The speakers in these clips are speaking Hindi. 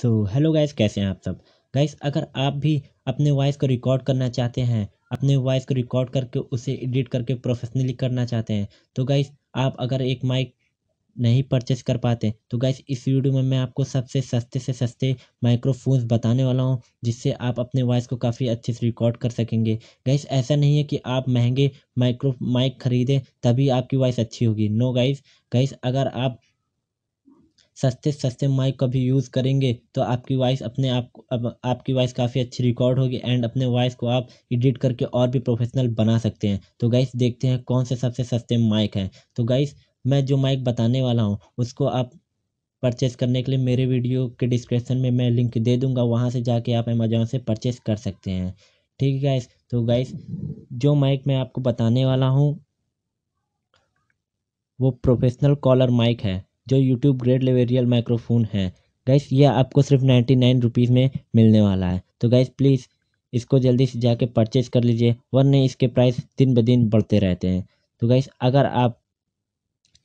सो हेलो गाइस कैसे हैं आप सब गाइस अगर आप भी अपने वॉइस को रिकॉर्ड करना चाहते हैं अपने वॉइस को रिकॉर्ड करके उसे एडिट करके प्रोफेशनली करना चाहते हैं तो गाइस आप अगर एक माइक नहीं परचेस कर पाते तो गाइस इस वीडियो में मैं आपको सबसे सस्ते से सस्ते माइक्रोफोन्स बताने वाला हूँ जिससे आप अपने वॉइस को काफ़ी अच्छे से रिकॉर्ड कर सकेंगे गाइस ऐसा नहीं है कि आप महंगे माइक्रो माइक खरीदें तभी आपकी वॉइस अच्छी होगी नो गाइस गाइस अगर आप सस्ते सस्ते माइक का भी यूज़ करेंगे तो आपकी वॉइस अपने आप अब आपकी वॉइस काफ़ी अच्छी रिकॉर्ड होगी एंड अपने वॉइस को आप एडिट करके और भी प्रोफेशनल बना सकते हैं तो गाइस देखते हैं कौन से सबसे सस्ते माइक हैं तो गाइस मैं जो माइक बताने वाला हूँ उसको आप परचेज़ करने के लिए मेरे वीडियो के डिस्क्रिप्शन में मैं लिंक दे दूंगा वहाँ से जाके आप अमेजोन से परचेज़ कर सकते हैं ठीक है गाइस तो गाइस जो माइक मैं आपको बताने वाला हूँ वो प्रोफेशनल कॉलर माइक है जो यूट्यूब ग्रेड लेवेरियल माइक्रोफोन है गैस ये आपको सिर्फ नाइन्टी नाइन रुपीज़ में मिलने वाला है तो गैस प्लीज़ इसको जल्दी से जाके परचेज़ कर लीजिए वरना इसके प्राइस दिन ब दिन बढ़ते रहते हैं तो गैस अगर आप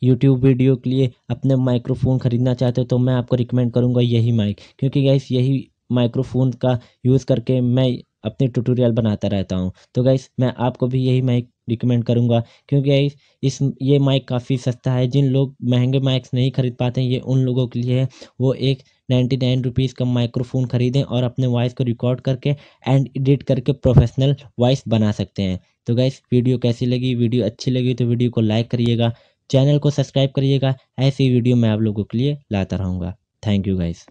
यूट्यूब वीडियो के लिए अपने माइक्रोफोन ख़रीदना चाहते हो तो मैं आपको रिकमेंड करूँगा यही माइक क्योंकि गैस यही माइक्रोफोन का यूज़ करके मैं अपने ट्यूटोरियल बनाता रहता हूँ तो गाइस मैं आपको भी यही माइक रिकमेंड करूँगा क्योंकि गाइस इस ये माइक काफ़ी सस्ता है जिन लोग महंगे माइक्स नहीं खरीद पाते हैं ये उन लोगों के लिए है वो एक नाइन्टी नाइन रुपीज़ का माइक्रोफोन ख़रीदें और अपने वॉइस को रिकॉर्ड करके एंड एडिट करके प्रोफेशनल वॉइस बना सकते हैं तो गाइस वीडियो कैसी लगी वीडियो अच्छी लगी तो वीडियो को लाइक करिएगा चैनल को सब्सक्राइब करिएगा ऐसी वीडियो मैं आप लोगों के लिए लाता रहूँगा थैंक यू गाइस